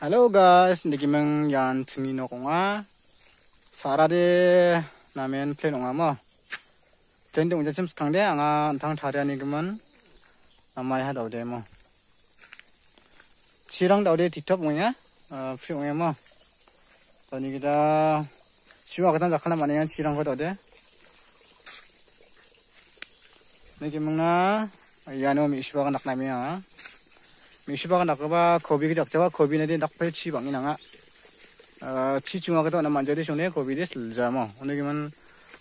Hello guys, nè niki mang yan tungi no konga. Sarade namen plan onga mo. Plan dong jachim skang de anga antang thare ani gman. Amai ha dawde mo. Chirang dawde tiktok mo ya. Ah, Free onga mo. Tani kita siwa kita jakana mane yan chirang ko dawde. Niki mang na yano mi siwa kanak nami ya. 미시바가 나가봐 거비 그 낙자와 거비 내리 낙팔 치방이 나가 치 중앙에도 나 만져도 쇼네 거비 내 슬자 뭐 오늘 기면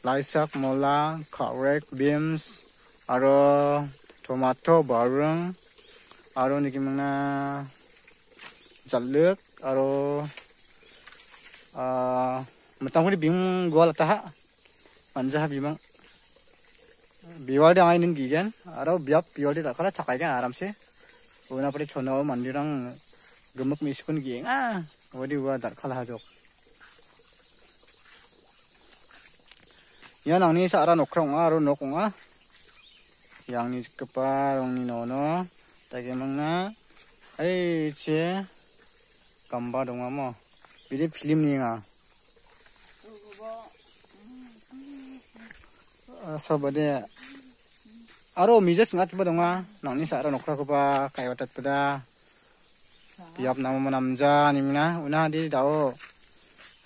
라이삭 몰라 카렉 빔스 아로 토마토 바룽 아로 느낌나 잘륵 아로 아 맞다고리 빔 고알타 하 만자 빔 비월디 아이는 기겐 아로 비압 비월디 다 그래 착하게 아람시 giờ cho nó à, unapari chonao mandirang gumuk miskun giyeng a ah, wadi wa dar khala hajok à, angni sara nokrang a ro nokong a yangni kepa rongni nono tage mangna ai che kamba donga mo bide à sao nga ah, sabade aro mija singat pa donga nang ni sara nokra ko pa kai watat pa da tiap nama manamja ni mina una di dao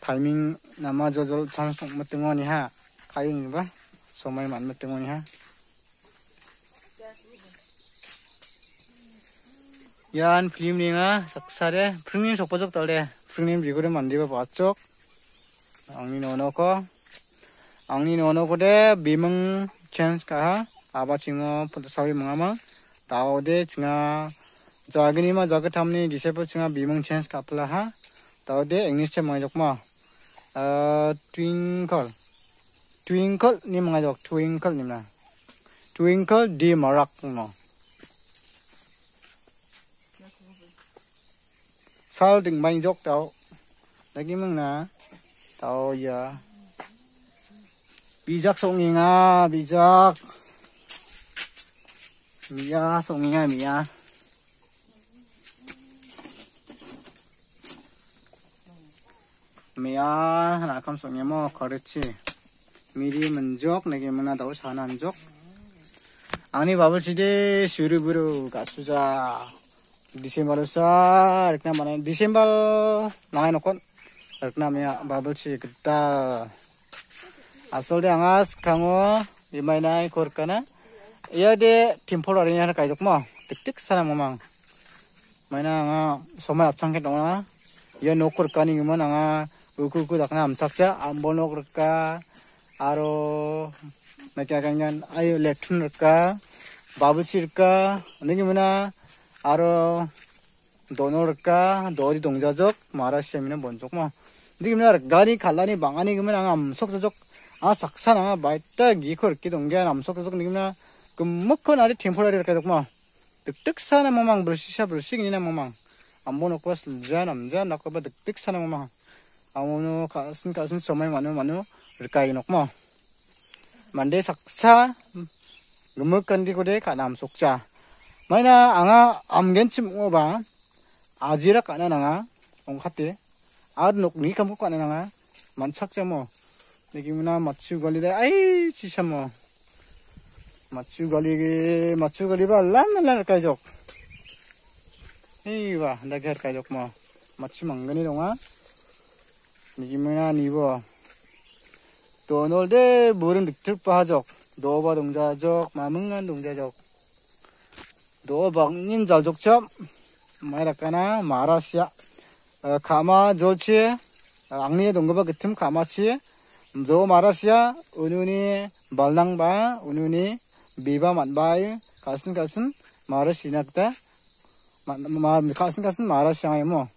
timing nama jojol chan song matengo ni ha kai ni ba somai man matengo ni ha yan film ni nga saksare film ni sopojok tole film ni bigure mandi ba pachok ang ni nono ko ang ni nono ko de bimang chance ka ha 아바 징어 사위 망아마 다오데 징아 자그니마 자그탐니 디세포 징아 미멍 첸스 카플라하 다오데 잉니체 마이적마 아 트윙컬 트윙컬 니 망아적 트윙컬 님나 트윙컬 디 마락 뭐 sao đừng bay dốc đâu đấy cái mừng nè tao giờ bị rắc sông nghe nga bị rắc Mia, songnya Mia. Mia, nakam songnya mau kerjci. Miri menjok, nengi mana tahu sih anjok. Ani babel sih de, suru buru kasuja. Desember sa, rekna mana? Desember, nangai nukon. Rekna Mia babal sih kita. Asal deh angas kamu, dimainai korkana. tìm cái mà tích 이야데 팀포라리냐 하나 가이적마 뜩뜩 사람 오망 마이나 anga somai apchang ke dongna ya cu kani đặt nanga uku uku dakna amchakcha ambo nokur ka aro cái nakya kanyan ayo lectun ka babuchi ka ningi mina aro mà, donor ka dori dongjajok maharashtra mina bonjokma ningi mina gani khalani bangani ngima nanga amsok jok 아 saksa nanga baita gi khor ki dongja amsok jok ningi mina con xa nó có kumukko nari nó ka dokma dik dik sana mamang bersi sa bersi nó na mamang ambo no kwas jan am jan nak ba dik dik sana mamang amo no kasin kasin somai manu manu rikai nokma mande saksa gumuk kandi ko de kanam sokcha maina anga amgen chim oba ajira kana nanga ongkhate ar nokni kam ko kana nanga manchak chamo nikimuna matsu golida ai chisamo ಮಚ್ಚುಗಳಿಗೆ ಮಚ್ಚುಗಳಿವ ಅಲ್ಲ ಕಾಯ್ಜೋಕ್ ಈವ ಅಂದಾಗ ಹೇರ್ ಕಾಯ್ಜೋಕ್ ಮ ಮಚ್ಚು ಮಂಗನಿ ದೊಂಗ ನಿಗಿಮಿನ ನೀವು ದೋನೋಲ್ದೆ ಬೂರಿನ ದಿಕ್ತಿರ್ಪ ಹಾಜೋಕ್ ದೋಬ ದುಂಜಾ ಜೋಕ್ ಮಾಮಂಗನ್ ದುಂಜಾ ಜೋಕ್ ದೋ ಬಂಗಿನ್ ಜಲ್ಜೋಕ್ ಚಪ್ ಮೈರಕನ ಮಹಾರಾಷ್ಟ್ರ खामा जोलचे आंनि दंगबा गोथोम खामाचे ज' मारासिया उनुनि बालदांबा उनुनि biba matbai kasin kasin mara sinakta ma kasin kasin mara shangai mo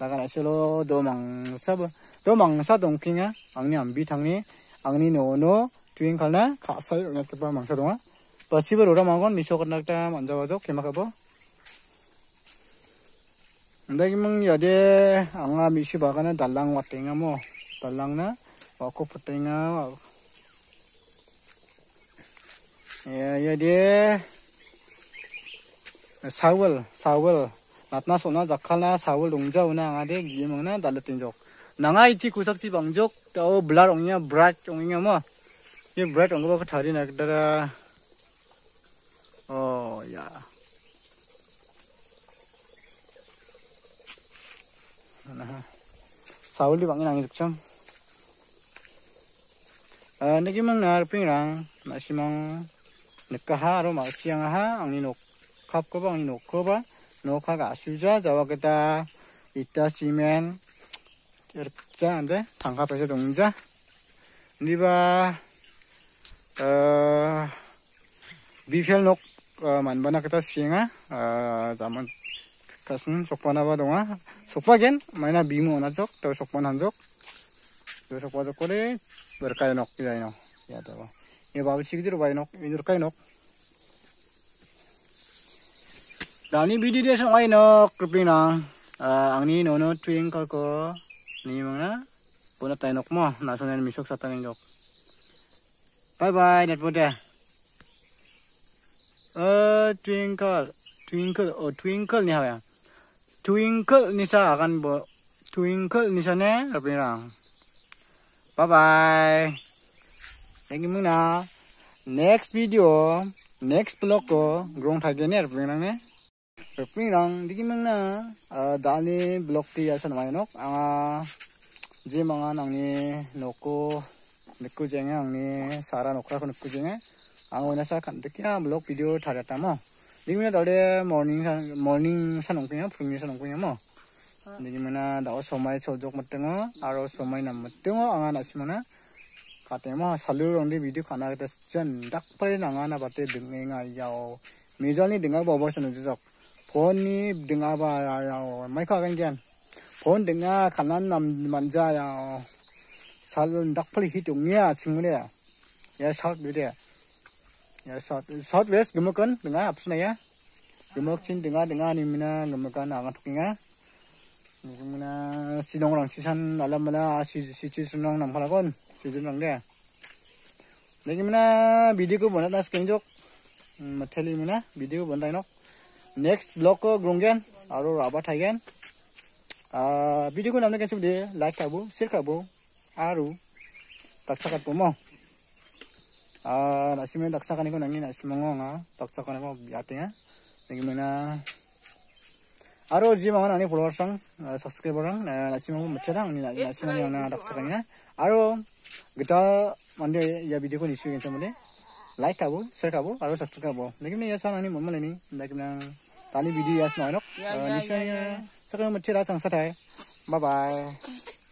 daga na silo do mang sab do mang sa dong kinga angni ambi thangni angni no no tuing kala khasai ong ta ba mang sa donga pasibo rora mangon miso kanakta manja bajo kema kabo ndagi mang yade anga misi bagana dalang watenga mo dalang na wako putenga Yeah, ya dia sawal sawal natna sona jakhala sawal rongjau na anga de gimang na dalatin jok nanga iti kusak bang jok. tao blar ongnya bright ongnya mo ye bright ongba pa thari na dara oh ya nah sawal di bangin angin cham Uh, nagimang na arping rang, nasimang nekaha ro siang aha angni nok khap ko ba angni nok ko ba nok ha ga suja jawa kita ita simen erja ande tangka pesa dongja ni ba eh bifel nok bana kita siang singa zaman kasun sokpana ba donga sokpa gen maina bimu ona jok to sokpana jok to sokpa jok kore berkaya nok ya no ya tawa 예바글씩 들어봐이녹 이들까이녹 다니 비디데서 와이녹 그피나 앙니 노노 트윙 걸거 니망나 보나 타이녹 뭐 나소는 미속 사탕행독 바이바이 넷보데 어 트윙클 트윙클 어 트윙클 니하야 트윙클 니사 아간 뭐 트윙클 니사네 그피나 바이바이 Thank you muna. Next video, next vlog ko grong thage ne rping rang ne. Rping rang digi muna dani vlog ti asan mai nok anga je manga nangni noko nikku jenge angni sara nokra ko nikku jenge ang ona sa kan dekya vlog video thara ta mo. Digi muna dole morning morning sanong pinga phungni sanong pinga mo. Digi muna dao somai chojok mattengo aro somai nam mattengo anga nasimana katema salu rongde video khana ta chen dak pare na ngana bate dingne nga yao mejal ni dinga bobo chen ju jok phone ni dinga ba yao mai kha gan gan phone dinga khana nam manja yao sal dak pare hi tung ya chingune ya shot video ya shot shot west gumakan dinga apsna ya gumak chin dinga dinga ni mina gumakan anga thukinga mình là xin ông rằng xin săn là làm là xin xin xin ông làm phải là con sizin önünde ya. Neyim ne? Videoyu bana da skinjok. Mateliyim ne? Videoyu bana inok. Next blogu grungen, aro rabat haygen. Videoyu namle kesip de like kabu, share kabu, aro taksa kat pomo. Nasimen taksa kani ko nangin nasimongo nga taksa kani ko biatnya. Neyim ne? Aro jima wana ni follower sang, subscriber sang, na sima wong mecha dang, na sima ni wana dak sakang ina. Aro gita mande ya video ko ni shu gencha mande, like kabo, share kabo, aro subscribe kabo. Nagim na yasa nani mamale ni, nagim na tani video yasa nani nok, ni shu gencha sakang mecha dang sang satai. Bye bye.